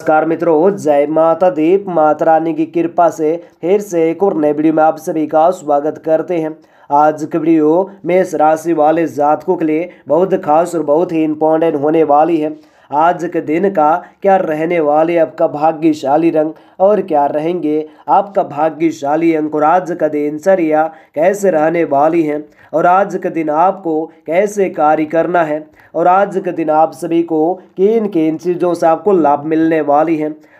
नमस्कार मित्रों जय माता दीप माता रानी की कृपा से फिर से एक और नए वीडियो में आप सभी का स्वागत करते हैं आज की वीडियो मेष राशि वाले जातकों के लिए बहुत खास और बहुत ही इंपॉर्टेंट होने वाली है आज के दिन का क्या रहने वाले आपका भाग्यशाली रंग और क्या रहेंगे आपका भाग्यशाली अंक और आज का दिनचर्या कैसे रहने वाली हैं और आज के दिन आपको कैसे कार्य करना है और आज के दिन आप सभी को किन किन चीज़ों से आपको लाभ मिलने वाली हैं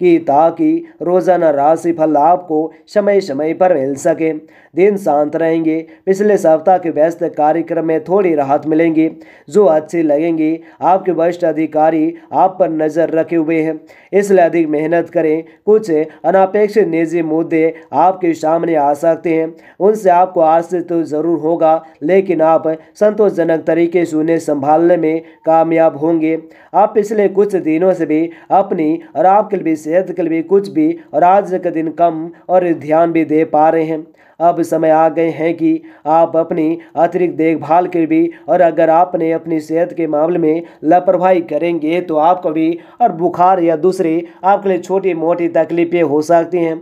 कि ताकि रोज़ाना राशि फल आपको समय समय पर मिल सके दिन शांत रहेंगे पिछले सप्ताह के व्यस्त कार्यक्रम में थोड़ी राहत मिलेंगी जो अच्छी लगेंगी आपके वरिष्ठ अधिकारी आप पर नज़र रखे हुए हैं इसलिए अधिक मेहनत करें कुछ अनापेक्षित निजी मुद्दे आपके सामने आ सकते हैं उनसे आपको आश्चित तो ज़रूर होगा लेकिन आप संतोषजनक तरीके से उन्हें संभालने में कामयाब होंगे आप पिछले कुछ दिनों से भी अपनी और आपके लिए सेहत के लिए कुछ भी और आज का दिन कम और ध्यान भी दे पा रहे हैं अब समय आ गए हैं कि आप अपनी अतिरिक्त देखभाल के भी और अगर आपने अपनी सेहत के मामले में लापरवाही करेंगे तो आपको भी और बुखार या दूसरी आपके लिए छोटी मोटी तकलीफें हो सकती हैं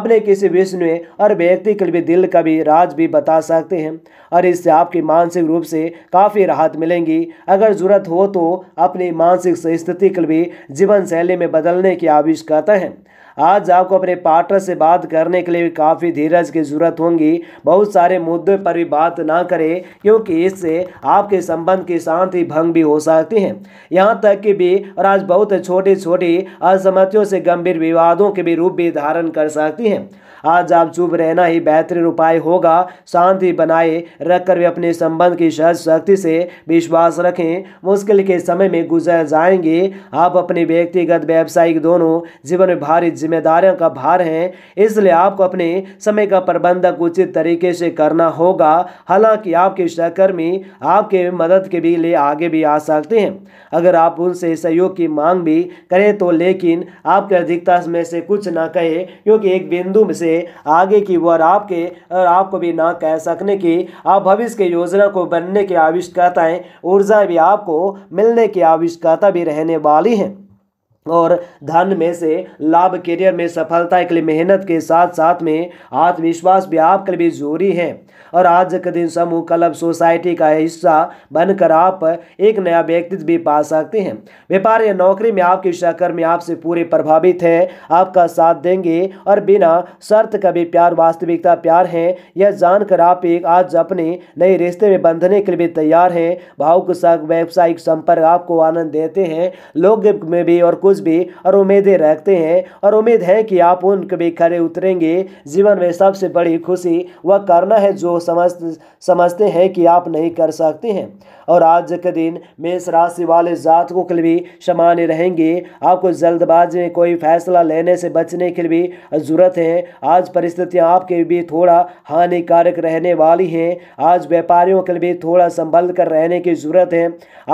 अपने किसी विष्णु और व्यक्ति के भी दिल का भी राज भी बता सकते हैं और इससे आपकी मानसिक रूप से काफ़ी राहत मिलेंगी अगर ज़रूरत हो तो अपनी मानसिक स्थिति के भी जीवन शैली में बदलने की आविष्कता है आज आपको अपने पार्टनर से बात करने के लिए भी काफ़ी धीरज की ज़रूरत होगी बहुत सारे मुद्दों पर भी बात ना करें क्योंकि इससे आपके संबंध की शांति भंग भी हो सकती है यहाँ तक कि भी और आज बहुत छोटी छोटी असहमतियों से गंभीर विवादों के भी रूप भी धारण कर सकती हैं आज आप चुप रहना ही बेहतरीन उपाय होगा शांति बनाए रखकर भी अपने संबंध की सहज शक्ति से विश्वास रखें मुश्किल के समय में गुजर जाएंगे आप अपने व्यक्तिगत व्यावसायिक दोनों जीवन में भारी जिम्मेदारियों का भार है इसलिए आपको अपने समय का प्रबंधक उचित तरीके से करना होगा हालांकि आपके सहकर्मी आपके मदद के भी लिए आगे भी आ सकते हैं अगर आप उनसे सहयोग की मांग भी करें तो लेकिन आपके अधिकता में से कुछ ना कहे क्योंकि एक बिंदु में से आगे की ओर आपके और आपको भी ना कह सकने की आप भविष्य के योजना को बनने की आवश्यकताएं ऊर्जा भी आपको मिलने की आवश्यकता भी रहने वाली हैं और धन में से लाभ करियर में सफलता के लिए मेहनत के साथ साथ में आत्मविश्वास भी आपके लिए भी जरूरी है और आज के दिन समूह क्लब सोसाइटी का हिस्सा बनकर आप एक नया व्यक्तित्व भी पा सकते हैं व्यापार या नौकरी में आपके सहकर्मी आपसे पूरे प्रभावित हैं आपका साथ देंगे और बिना शर्त का भी प्यार वास्तविकता प्यार है यह जानकर आप एक आज अपने नए रिश्ते में बंधने के लिए भी तैयार हैं भावुक व्यावसायिक संपर्क आपको आनंद देते हैं लोग में भी और कुछ रोज भी और उम्मीदें रखते हैं और उम्मीद है कि आप उन कभी खड़े उतरेंगे जीवन में सबसे बड़ी खुशी वह करना है जो समझ समझते हैं कि आप नहीं कर सकते हैं और आज के दिन मेष राशि वाले जातकों के भी सामान्य रहेंगे आपको जल्दबाजी में कोई फैसला लेने से बचने के लिए ज़रूरत है आज परिस्थितियाँ आपके भी थोड़ा हानिकारक रहने वाली हैं आज व्यापारियों के लिए थोड़ा संभल कर रहने की ज़रूरत है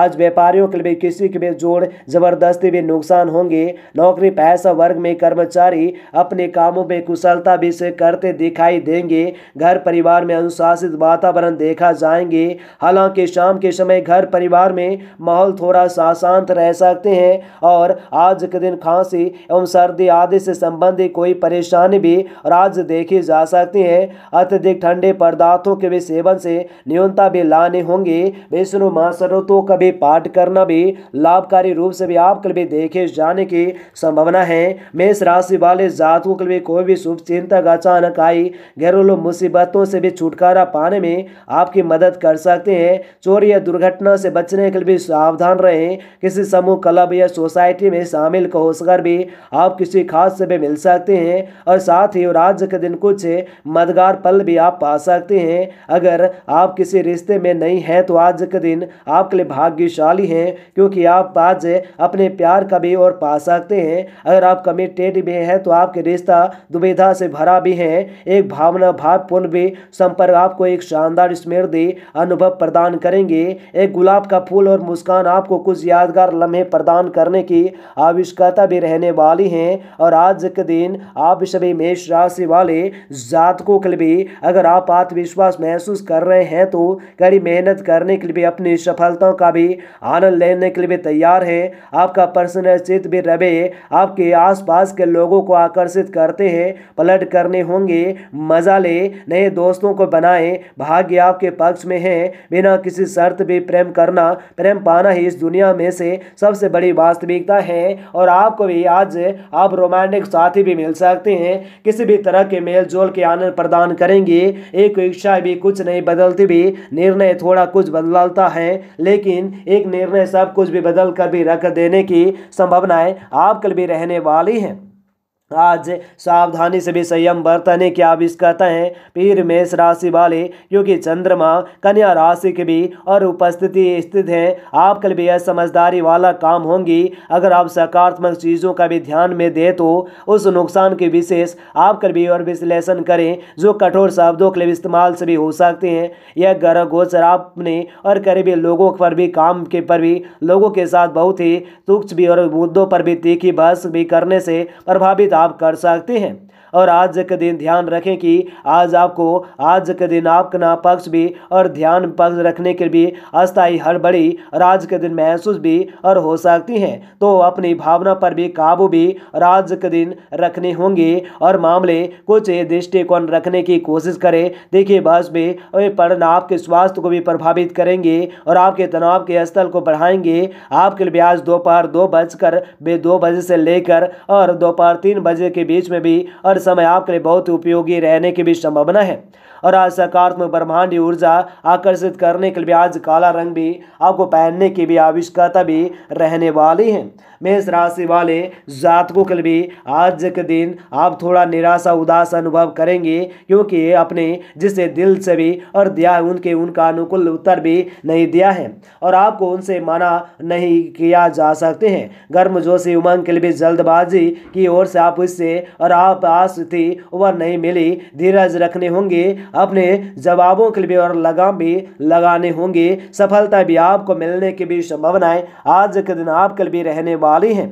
आज व्यापारियों के लिए किसी के भी जोड़ ज़बरदस्ती भी नुकसान परेशान होंगे नौकरी पैसा वर्ग में कर्मचारी अपने कामों में कुशलता भी से करते दिखाई देंगे घर परिवार में अनुशासित वातावरण देखा जाएंगे हालांकि शाम के समय घर परिवार में माहौल थोड़ा सा शांत रह सकते हैं और आज के दिन खांसी एवं सर्दी आदि से संबंधित कोई परेशानी भी राज देखी जा सकती है अत्यधिक ठंडे पदार्थों के भी सेवन से न्यूनता भी लाने होंगे विष्णु महासरोतों का भी पाठ करना भी लाभकारी रूप से भी आपके लिए देखे जाने की संभावना है मेष राशि वाले जातकों के लिए कोई भी शुभ चिंता अचानक आई घरेलू मुसीबतों से भी छुटकारा पाने में आपकी मदद कर सकते हैं चोरी या दुर्घटना से बचने के लिए भी सावधान रहें किसी समूह क्लब या सोसाइटी में शामिल होकर भी आप किसी खास से भी मिल सकते हैं और साथ ही राज्य के दिन कुछ मदगार पल भी आप पा सकते हैं अगर आप किसी रिश्ते में नहीं हैं तो आज के दिन आपके लिए भाग्यशाली हैं क्योंकि आप आज अपने प्यार का भी और और पा सकते हैं अगर आप कमिटेड भी हैं तो आपके रिश्ता दुविधा से भरा भी है एक भावना भावपूर्ण भी संपर्क आपको एक शानदार स्मृति अनुभव प्रदान करेंगे एक गुलाब का फूल और मुस्कान आपको कुछ यादगार लम्हे प्रदान करने की आवश्यकता भी रहने वाली है और आज के दिन आप सभी मेष राशि वाले जातकों के लिए अगर आप आत्मविश्वास महसूस कर रहे हैं तो कड़ी मेहनत करने के लिए अपनी सफलताओं का भी आनंद लेने के लिए तैयार है आपका पर्सनल खेत भी रवे आपके आसपास के लोगों को आकर्षित करते हैं पलट करने होंगे मज़ा ले नए दोस्तों को बनाएं भाग्य आपके पक्ष में है बिना किसी शर्त भी प्रेम करना प्रेम पाना ही इस दुनिया में से सबसे बड़ी वास्तविकता है और आपको भी आज आप रोमांटिक साथी भी मिल सकते हैं किसी भी तरह के मेल जोल के आनंद प्रदान करेंगे एक इच्छा भी कुछ नहीं बदलती भी निर्णय थोड़ा कुछ बदलता है लेकिन एक निर्णय सब कुछ भी बदल कर भी रख देने की संभावना बनाएं आप कल भी रहने वाले हैं आज सावधानी से भी संयम बरतने की आविष्कता है पीर मेष राशि वाले क्योंकि चंद्रमा कन्या राशि के भी और उपस्थिति स्थित है आपके लिए यह समझदारी वाला काम होंगी अगर आप सकारात्मक चीज़ों का भी ध्यान में दें तो उस नुकसान की विशेष आपके लिए और विश्लेषण करें जो कठोर शब्दों के लिए इस्तेमाल से भी हो सकते हैं यह ग्रह गोचर आपने और करीबी लोगों पर भी काम के पर भी लोगों के साथ बहुत ही तुक्ष भी और मुद्दों पर भी तीखी बहस भी करने से प्रभावित लाभ कर सकते हैं और आज के दिन ध्यान रखें कि आज आपको आज के दिन आपका पक्ष भी और ध्यान पक्ष रखने के भी अस्थायी हड़बड़ी और आज के दिन महसूस भी और हो सकती हैं तो अपनी भावना पर भी काबू भी और आज के दिन रखने होंगे और मामले कुछ दृष्टिकोण रखने की कोशिश करें देखिए बस भी वे पढ़ना आपके स्वास्थ्य को भी प्रभावित करेंगे और आपके तनाव के स्तर को बढ़ाएंगे आपके लिए आज दोपहर दो बजकर दो बजे से लेकर और दोपहर तीन बजे के बीच में भी और समय आपके लिए बहुत उपयोगी रहने की भी संभावना है और आज सकारात्मक ब्रह्मांडी ऊर्जा आकर्षित करने के लिए आज काला रंग भी आपको पहनने की भी आवश्यकता भी रहने वाली है मेष राशि वाले जातकों के लिए आज के दिन आप थोड़ा निराशा उदास अनुभव करेंगे क्योंकि अपने जिसे दिल से भी और दिया है उनके उनका अनुकूल उत्तर भी नहीं दिया है और आपको उनसे मना नहीं किया जा सकते हैं गर्म जोशी उमंग के लिए भी जल्दबाजी की ओर से आप इससे और आप आस थी वह नहीं मिली धीरज रखने होंगे अपने जवाबों के लिए और लगाम भी लगाने होंगे सफलता भी आपको मिलने की भी संभावनाएं आज के दिन आपके लिए भी रहने वाली हैं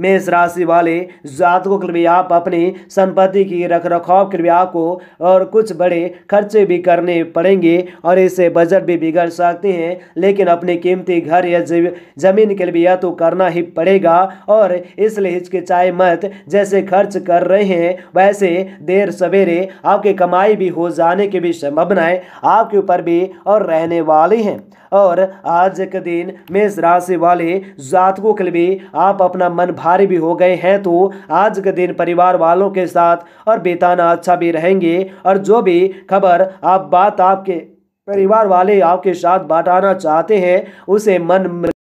मेष राशि वाले जातकों के लिए आप अपनी संपत्ति की रख रखाव के लिए आपको और कुछ बड़े खर्चे भी करने पड़ेंगे और इससे बजट भी बिगड़ सकते हैं लेकिन अपने कीमती घर या जमीन के लिए तो करना ही पड़ेगा और इसलिए हिचकिचाए मत जैसे खर्च कर रहे हैं वैसे देर सवेरे आपकी कमाई भी हो जाने की भी संभावनाएं आपके ऊपर भी और रहने वाली हैं और आज के दिन मेष राशि वाले जातकों के लिए आप अपना मन भारी भी हो गए हैं तो आज के दिन परिवार वालों के साथ और बिताना अच्छा भी रहेंगे और जो भी खबर आप बात आपके परिवार वाले आपके साथ बांटाना चाहते हैं उसे मन